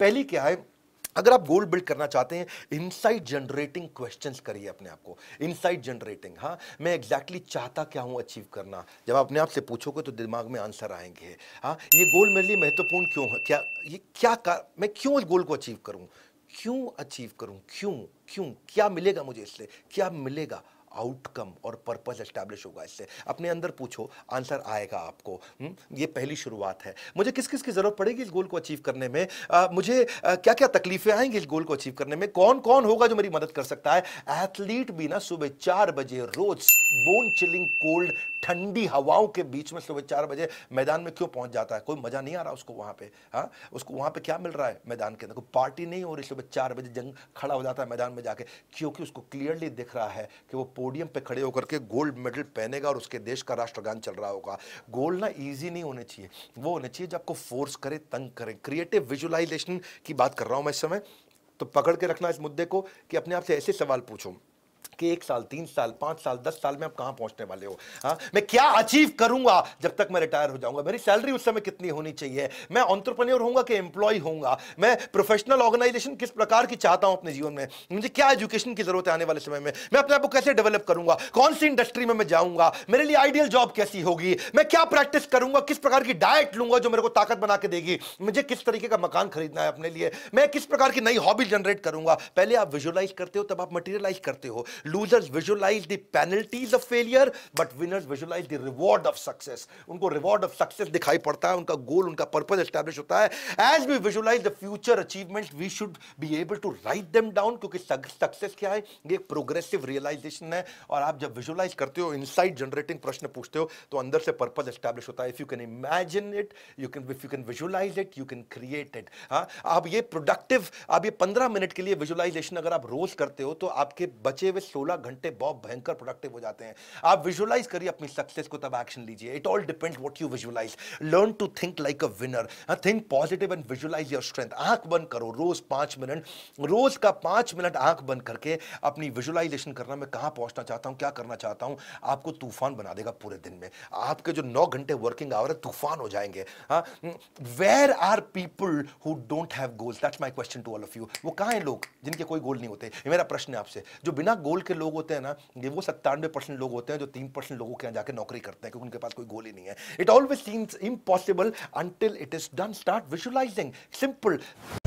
पहली क्या है अगर आप गोल बिल्ड करना चाहते हैं इनसाइड जनरेटिंग क्वेश्चंस करिए अपने आप को इनसाइड जनरेटिंग हाँ मैं एग्जैक्टली exactly चाहता क्या हूँ अचीव करना जब आप अपने आप से पूछोगे तो दिमाग में आंसर आएंगे हाँ ये गोल मेरे लिए महत्वपूर्ण क्यों है क्या ये क्या कर, मैं क्यों इस गोल को अचीव करूँ क्यों अचीव करूँ क्यों क्यों क्या मिलेगा मुझे इससे क्या मिलेगा आउटकम और पर्पज एस्टैब्लिश होगा इससे अपने अंदर पूछो आंसर आएगा आपको हम्म? ये पहली शुरुआत है मुझे किस किस की ज़रूरत पड़ेगी इस गोल को अचीव करने में आ, मुझे आ, क्या क्या तकलीफें आएंगी इस गोल को अचीव करने में कौन कौन होगा जो मेरी मदद कर सकता है एथलीट भी ना सुबह चार बजे रोज बोन चिलिंग कोल्ड ठंडी हवाओं के बीच में सुबह चार बजे मैदान में क्यों पहुंच जाता है कोई मजा नहीं आ रहा उसको वहां पे हाँ उसको वहां पे क्या मिल रहा है मैदान के अंदर कोई पार्टी नहीं हो रही सुबह चार बजे जंग खड़ा हो जाता है मैदान में जाके क्योंकि उसको क्लियरली दिख रहा है कि वो पोडियम पे खड़े होकर के गोल्ड मेडल पहनेगा और उसके देश का राष्ट्रगान चल रहा होगा गोल ना ईजी नहीं होने चाहिए वो होने चाहिए जब आपको फोर्स करे तंग करे क्रिएटिव विजुअलाइजेशन की बात कर रहा हूँ मैं इस समय तो पकड़ के रखना इस मुद्दे को कि अपने आप से ऐसे सवाल पूछूँ कि एक साल तीन साल पांच साल दस साल में आप कहां पहुंचने वाले हो हा? मैं क्या अचीव करूंगा जब तक मैं रिटायर हो जाऊंगा मेरी सैलरी उस समय कितनी होनी चाहिए मैं ऑन्टरप्रन्योर होऊंगा कि एम्प्लॉय होऊंगा मैं प्रोफेशनल ऑर्गेनाइजेशन किस प्रकार की चाहता हूं अपने जीवन में मुझे क्या एजुकेशन की जरूरत है आने वाले समय में मैं अपने आप को कैसे डेवलप करूंगा कौन सी इंडस्ट्री में मैं जाऊंगा मेरे लिए आइडियल जॉब कैसी होगी मैं क्या प्रैक्टिस करूंगा किस प्रकार की डाइट लूंगा जो मेरे को ताकत बना के देगी मुझे किस तरीके का मकान खरीदना है अपने लिए मैं किस प्रकार की नई हॉबी जनरेट करूंगा पहले आप विजुअलाइज करते हो तब आप मटेरियलाइज करते हो losers visualise the penalties of failure but winners visualise the reward of success उनको रिवॉर्ड ऑफ सक्सेस दिखाई पड़ता है उनका गोल उनका पर्पज एस्टैब्लिश होता है as we visualise the future achievement we should be able to write them down क्योंकि success क्या है ये एक प्रोग्रेसिव रियलाइजेशन है और आप जब विजुलाइज करते हो इनसाइट जनरेटिंग प्रश्न पूछते हो तो अंदर से पर्पज एस्टैब्लिश होता है if you can imagine it you can if you can visualise it you can create it हाँ आप ये प्रोडक्टिव आप ये पंद्रह मिनट के लिए विजुलाइजेशन अगर आप रोज करते हो तो आपके बचे हुए सोलह घंटे बहुत भयंकर प्रोडक्टिव हो जाते हैं आप विजुअलाइज करिए अपनी सक्सेस को तब एक्शन लीजिए it all depend what you visualise learn to think like a winner think positive and visualise your strength आंख बंद करो रोज पांच मिनट रोज का पांच मिनट आंख बंद करके अपनी विजुअलाइजेशन करना मैं कहां पहुंचना चाहता हूं क्या करना चाहता हूं आपको तूफान बना देगा पूरे दिन में आपके जो नौ घंटे वर्किंग आवर है तूफान हो जाएंगे where are people who don't have goals that's my question to all of you वो कहा है लोग जिनके कोई गोल नहीं होते मेरा प्रश्न है आपसे जो बिना गोल के लोग होते हैं ना ये वो सत्तानवे परसेंट लोग होते हैं जो तीन परसेंट लोगों के यहाँ जाकर नौकरी करते हैं क्योंकि उनके पास कोई गोल ही नहीं है it always seems impossible until it is done start visualising simple